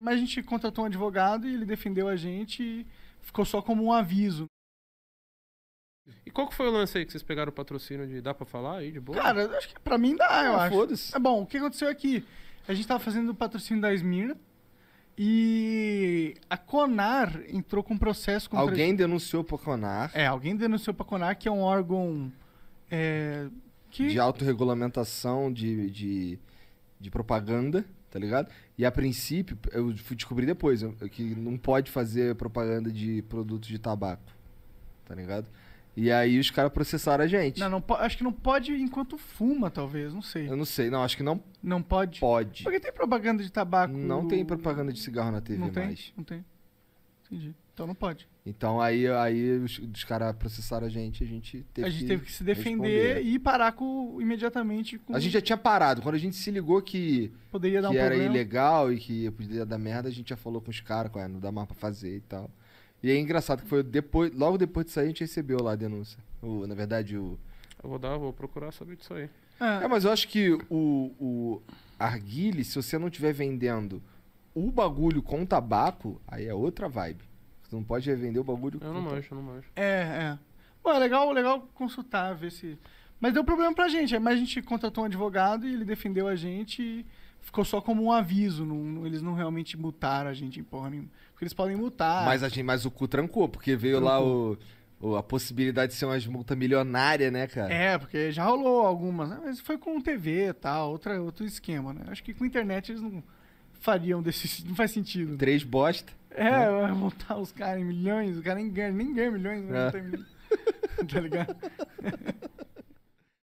Mas a gente contratou um advogado e ele defendeu a gente e ficou só como um aviso. E qual que foi o lance aí que vocês pegaram o patrocínio de. Dá pra falar aí, de boa? Cara, acho que pra mim dá, eu ah, acho. Foda-se. É bom, o que aconteceu aqui? É a gente tava fazendo o patrocínio da Esmirna e a Conar entrou com um processo contra. Alguém denunciou pra Conar. É, alguém denunciou pra Conar, que é um órgão. É, que... De autorregulamentação de, de, de propaganda tá ligado? E a princípio, eu fui descobrir depois que não pode fazer propaganda de produtos de tabaco, tá ligado? E aí os caras processaram a gente. Não, não acho que não pode enquanto fuma, talvez, não sei. Eu não sei, não, acho que não. Não pode? Pode. Porque tem propaganda de tabaco. Não tem propaganda de cigarro na TV não tem, mais. Não tem. Entendi. Então não pode. Então aí, aí os, os caras processaram a gente, a gente teve A gente que teve que se defender responder. e parar com, imediatamente com... A gente já tinha parado. Quando a gente se ligou que, Poderia dar que um era problema. ilegal e que poderia dar merda, a gente já falou com os caras, não dá mais pra fazer e tal. E é engraçado que foi depois, logo depois disso aí a gente recebeu lá a denúncia. O, na verdade, o. Eu vou dar, vou procurar saber disso aí. É, é mas eu acho que o, o Arguile, se você não estiver vendendo o bagulho com tabaco, aí é outra vibe. Você não pode revender o bagulho eu com não manjo, eu não manjo. É, é. Bom, é legal, legal consultar, ver se. Mas deu problema pra gente. É mas a gente contratou um advogado e ele defendeu a gente e ficou só como um aviso. Não, eles não realmente mutaram a gente em porra nenhuma. Porque eles podem multar. Mas, a gente, mas o cu trancou, porque veio trancou. lá o, o, a possibilidade de ser uma multa milionária, né, cara? É, porque já rolou algumas, né? Mas foi com TV e tal, outra, outro esquema, né? Acho que com internet eles não fariam desse. Não faz sentido. Né? Três bosta. É, né? montar os caras em milhões, o cara nem ganha, nem ganha milhões, é. não tem milhões. tá ligado?